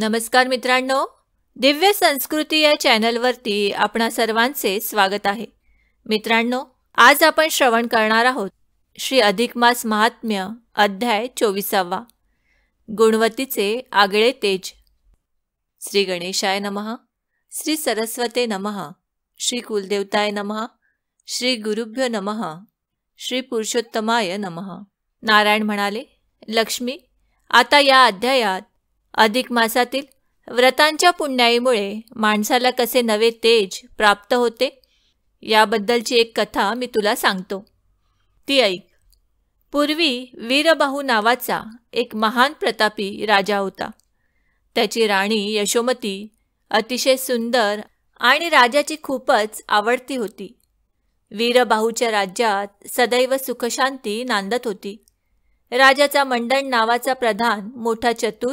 नमस्कार मित्रांनो दिव्य संस्कृती या चॅनलवरती आपणा सर्वांचे स्वागत आहे मित्रांनो आज आपण श्रवण करणार आहोत श्री अधिक मास महात्म्य अध्याय चोवीसावा गुणवतीचे आगळे तेज श्री गणेशाय नमः श्री सरस्वते नमः श्री कुलदेवताय नमः श्री गुरुभ्य नमः श्री पुरुषोत्तमाय नमः नारायण म्हणाले लक्ष्मी आता या अध्यायात अधिक मासातील व्रतांच्या पुण्याईमुळे माणसाला कसे नवे तेज प्राप्त होते याबद्दलची एक कथा मी तुला सांगतो ती ऐक पूर्वी वीरबाहू नावाचा एक महान प्रतापी राजा होता त्याची राणी यशोमती अतिशय सुंदर आणि राजाची खूपच आवडती होती वीरबाहूच्या राज्यात सदैव सुखशांती नांदत होती राजाचा मंडण नावाचा प्रधान मोठा चतुर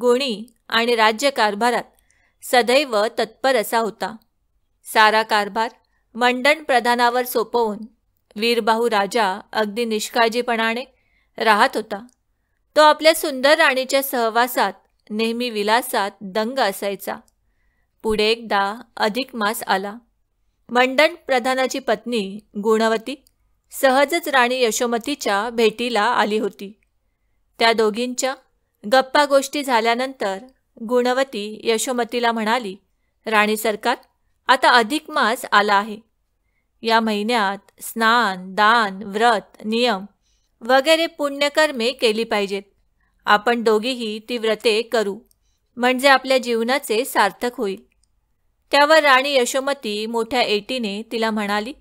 गुणी आणि राज्यकारभारात सदैव तत्पर असा होता सारा कारभार मंडण प्रधानावर सोपवून वीरबाहू राजा अगदी निष्काळजीपणाने राहत होता तो आपल्या सुंदर राणीच्या सहवासात नेहमी विलासात दंग असायचा पुढे एकदा अधिक मास आला मंडण प्रधानाची पत्नी गुणवती सहजच राणी यशोमतीच्या भेटीला आली होती त्या दोघींच्या गप्पा गोष्टी झाल्यानंतर गुणवती यशोमतीला म्हणाली राणी सरकार आता अधिक मास आला आहे या महिन्यात स्नान दान व्रत नियम वगैरे पुण्यकर्मे केली पाहिजेत आपण दोघीही ती व्रते करू म्हणजे आपल्या जीवनाचे सार्थक होईल त्यावर राणी यशोमती मोठ्या एटीने तिला म्हणाली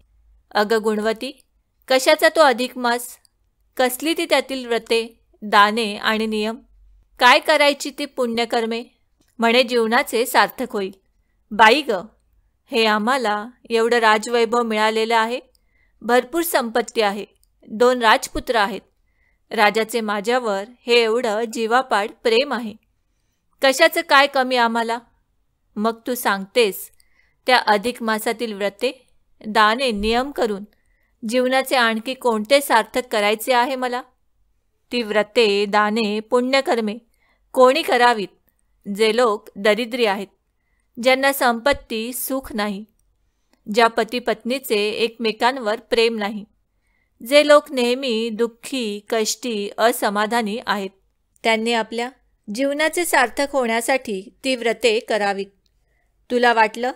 अगं गुणवती कशाचा तो अधिक मास कसली ती त्यातील व्रते दाने आणि नियम काय करायची ती पुण्यकर्मे म्हणे जीवनाचे सार्थक होईल बाई ग हे आम्हाला एवढं राजवैभव मिळालेलं आहे भरपूर संपत्ती आहे दोन राजपुत्र आहेत राजाचे माझ्यावर हे एवढं जीवापाड प्रेम आहे कशाचं काय कमी आम्हाला मग तू सांगतेस त्या अधिक मासातील व्रते दाने नियम करून जीवनाचे आणखी कोणते सार्थक करायचे आहे मला ती व्रते दाने पुण्यकर्मे कोणी करावीत जे लोक दरिद्री आहेत ज्यांना संपत्ती सुख नाही ज्या पती पत्नीचे एकमेकांवर प्रेम नाही जे लोक नेहमी दुःखी कष्टी असमाधानी आहेत त्यांनी आपल्या जीवनाचे सार्थक होण्यासाठी ती व्रते करावीत तुला वाटलं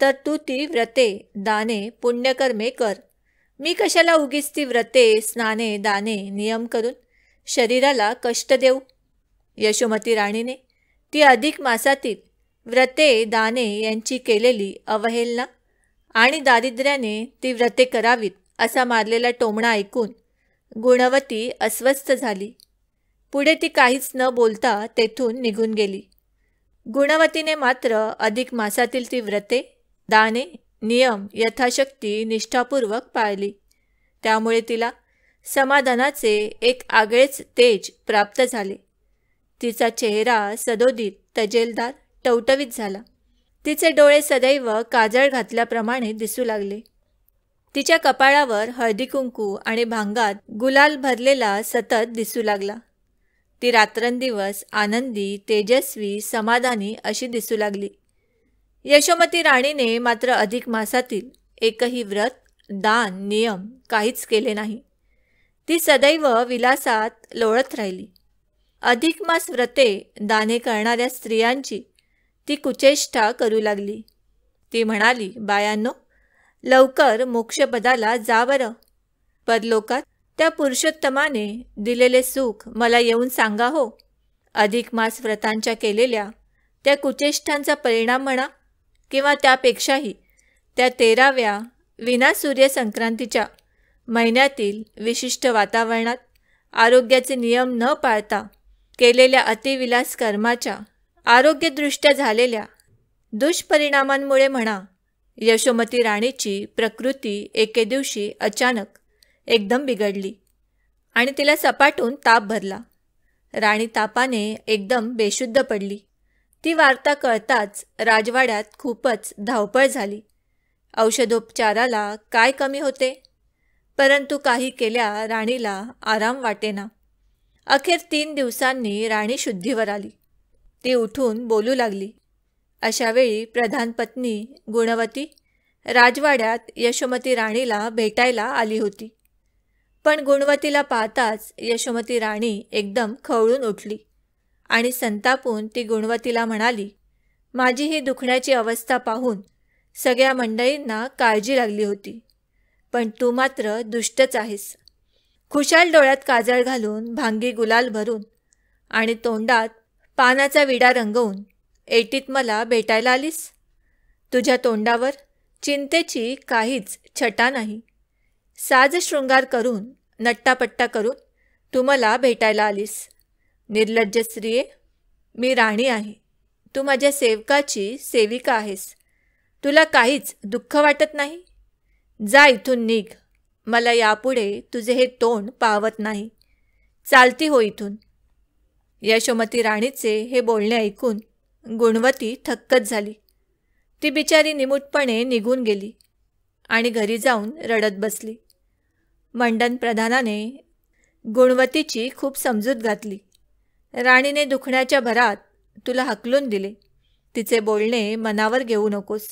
तर तू ती व्रते दाने पुण्यकर्मे कर मी कशाला उगीच ती व्रते स्नाने दाने नियम करून शरीराला कष्ट देऊ यशोमती राणीने ती अधिक मासातील व्रते दाने यांची केलेली अवहेलना आणि दारिद्र्याने ती व्रते करावीत असा मारलेला टोमणा ऐकून गुणवती अस्वस्थ झाली पुढे ती काहीच न बोलता तेथून निघून गेली गुणवतीने मात्र अधिक मासातील ती व्रते दाने नियम यथाशक्ती निष्ठापूर्वक पाळली त्यामुळे तिला समाधानाचे एक आगळेच तेज प्राप्त झाले तिचा चेहरा सदोदित तजेलदार टवटवीत झाला तिचे डोळे सदैव काजळ घातल्याप्रमाणे दिसू लागले तिच्या कपाळावर हळदी कुंकू आणि भांगात गुलाल भरलेला सतत दिसू लागला ती रात्रंदिवस आनंदी तेजस्वी समाधानी अशी दिसू लागली यशोमती राणीने मात्र अधिक मासातील एकही व्रत दान नियम काहीच केले नाही ती सदैव विलासात लोळत राहिली अधिक मास व्रते दाने करणाऱ्या स्त्रियांची ती कुचेष्टा करू लागली ती म्हणाली बायांनो लवकर मोक्षपदाला जा बरं परलोकात त्या पुरुषोत्तमाने दिलेले सुख मला येऊन सांगा हो अधिक मास व्रतांच्या केलेल्या त्या कुचेष्टांचा परिणाम म्हणा किंवा त्यापेक्षाही त्या तेराव्या विना सूर्य संक्रांतीच्या महिन्यातील विशिष्ट वातावरणात आरोग्याचे नियम न पाळता केलेल्या अतिविलास कर्माच्या आरोग्यदृष्ट्या झालेल्या दुष्परिणामांमुळे म्हणा यशोमती राणीची प्रकृती एके दिवशी अचानक एकदम बिघडली आणि तिला सपाटून ताप भरला राणी तापाने एकदम बेशुद्ध पडली ती वार्ता कळताच राजवाड्यात खूपच धावपळ झाली औषधोपचाराला काय कमी होते परंतु काही केल्या राणीला आराम वाटेना अखेर तीन दिवसांनी राणी शुद्धीवर आली ती उठून बोलू लागली अशावेळी प्रधान पत्नी गुणवती राजवाड्यात यशोमती राणीला भेटायला आली होती पण गुणवतीला पाहताच यशोमती राणी एकदम खवळून उठली आणि संतापून ती गुणवतीला म्हणाली माझी ही दुखण्याची अवस्था पाहून सगळ्या मंडळींना काळजी लागली होती पण तू मात्र दुष्टच आहेस खुशाल डोळ्यात काजळ घालून भांगी गुलाल भरून आणि तोंडात पानाचा विडा रंगवून एटीत मला भेटायला आलीस तुझ्या तोंडावर चिंतेची काहीच छटा नाही साज शृंगार करून नट्टापट्टा करून तू मला भेटायला आलीस निर्लज्ज स्त्रिये मी राणी आहे तू माझ्या सेवकाची सेविका आहेस तुला काहीच दुःख वाटत नाही जा इथून निघ मला यापुढे तुझे हे तोंड पावत नाही चालती हो इथून यशोमती राणीचे हे बोलणे ऐकून गुणवती थक्कच झाली ती बिचारी निमूटपणे निघून गेली आणि घरी जाऊन रडत बसली मंडन प्रधानाने गुणवतीची खूप समजूत घातली राणीने दुखण्याच्या भरात तुला हकलून दिले तिचे बोलणे मनावर घेऊ नकोस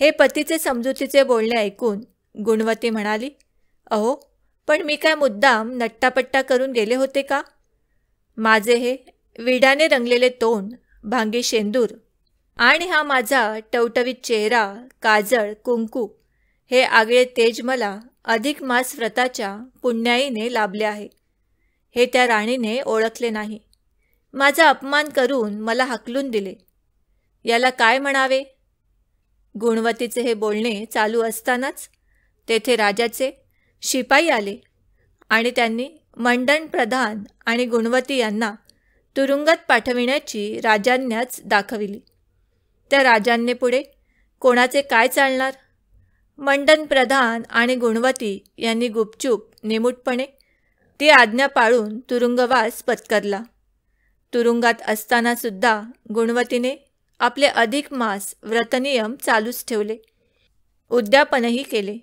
हे पतीचे समजुतीचे बोलणे ऐकून गुणवती म्हणाली अहो पण मी काय मुद्दाम नट्टापट्टा करून गेले होते का माझे हे विडाने रंगलेले तोंड भांगी शेंदूर आणि हा माझा टवटवीत चेहरा काजळ कुंकू हे आगळे तेज मला अधिक मास व्रताच्या पुण्याईने लाभले आहे हे त्या राणीने ओळखले नाही माझा अपमान करून मला हकलून दिले याला काय म्हणावे गुणवतीचे हे बोलणे चालू असतानाच तेथे राजाचे शिपाई आले आणि त्यांनी मंडन प्रधान आणि गुणवती यांना तुरुंगात पाठविण्याची राजांनाच दाखविली त्या राजांनी पुढे कोणाचे काय चालणार मंडन प्रधान आणि गुणवती यांनी गुपचूप निमूटपणे ती आज्ञा पाळून तुरुंगवास पत्करला तुरुंगात असतानासुद्धा गुणवतीने आपले अधिक मास व्रतनियम चालूच ठेवले उद्यापनही केले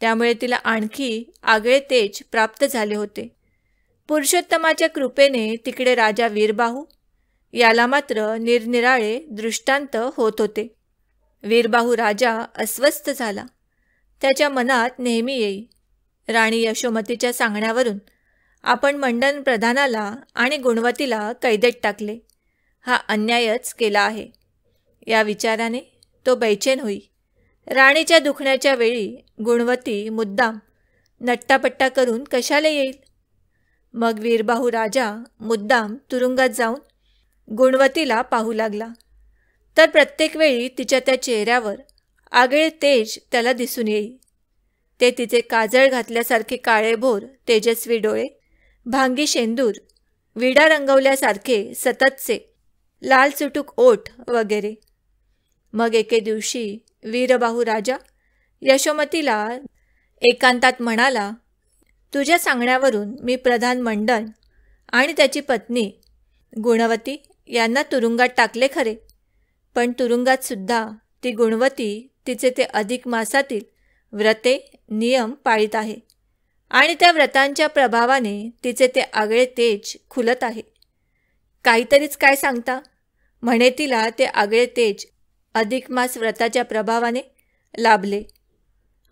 त्यामुळे तिला आणखी आगळे तेज प्राप्त झाले होते पुरुषोत्तमाच्या कृपेने तिकडे राजा वीरबाहू याला मात्र निरनिराळे दृष्टांत होत होते वीरबाहू राजा अस्वस्थ झाला त्याच्या मनात नेहमी येई राणी यशोमतीच्या सांगण्यावरून आपण मंडन प्रधानाला आणि गुणवतीला कैदेत टाकले हा अन्यायच केला आहे या विचाराने तो बैचेन होई राणीच्या दुखण्याच्या वेळी गुणवती मुद्दाम नट्टापट्टा करून कशाला येईल मग वीरबाहू राजा मुद्दाम तुरुंगात जाऊन गुणवतीला पाहू लागला तर प्रत्येक वेळी तिच्या त्या चेहऱ्यावर आगळे तेज त्याला दिसून येई ते तिचे काजळ घातल्यासारखे काळेभोर तेजस्वी डोळे भांगी शेंदूर विडा रंगवल्यासारखे सततचे लाल सुटूक ओठ वगैरे मग एके दिवशी वीरबाहू राजा यशोमतीला एकांतात म्हणाला तुझ्या सांगण्यावरून मी प्रधान मंडन आणि त्याची पत्नी गुणवती यांना तुरुंगात टाकले खरे पण तुरुंगात सुद्धा ती गुणवती तिचे ते अधिक मासातील व्रते नियम पाळीत आहे आणि त्या व्रतांच्या प्रभावाने तिचे ते आगळे तेज खुलत आहे काहीतरीच काय सांगता म्हणे तिला ते आगळे तेज अधिक मास व्रताच्या प्रभावाने लाभले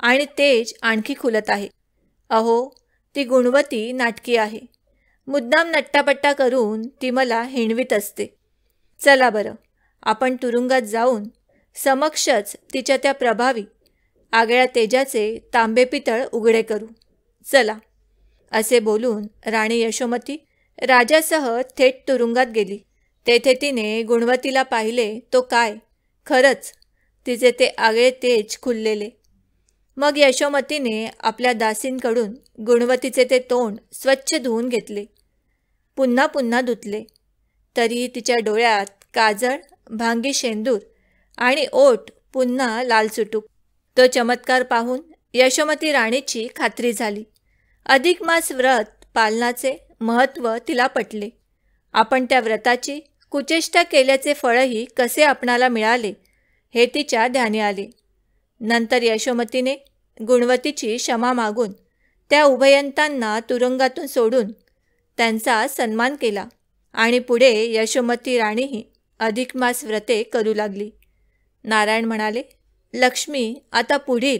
आणि तेज आणखी खुलत आहे अहो ती गुणवती नाटकी आहे मुद्दाम नट्टापट्टा करून ती मला हिणवीत असते चला बरं आपण तुरुंगात जाऊन समक्षच तिच्या त्या प्रभावी आगळ्या तेजाचे तांबे पितळ उघडे करू चला असे बोलून राणी यशोमती राजासह थेट तुरुंगात गेली तेथे तिने गुणवतीला पाहिले तो काय खरंच तिचे ते आगळे तेज खुललेले मग यशोमतीने आपल्या दासींकडून गुणवतीचे ते तोंड स्वच्छ धुवून घेतले पुन्हा पुन्हा धुतले तरी तिच्या डोळ्यात काजळ भांगी शेंदूर आणि ओठ पुन्हा लाल सुटूक तो चमत्कार पाहून यशोमती राणीची खात्री झाली अधिक मास व्रत पालनाचे महत्त्व तिला पटले आपण त्या व्रताची कुचेष्टा केल्याचे फळही कसे आपणाला मिळाले हे तिच्या ध्याने आले नंतर यशोमतीने गुणवतीची क्षमा मागून त्या उभयंतांना तुरुंगातून सोडून त्यांचा सन्मान केला आणि पुढे यशोमती राणीही अधिक मास व्रते करू लागली नारायण म्हणाले लक्ष्मी आता पुढील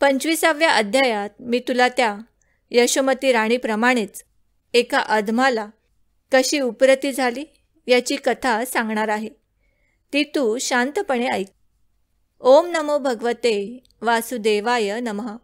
पंचवीसाव्या अध्यायात मी तुला त्या यशोमती राणीप्रमाणेच एका अधमाला कशी उपरती झाली याची कथा सांगणार आहे ती तू शांतपणे ऐक ओम नमो भगवते वासुदेवाय नमः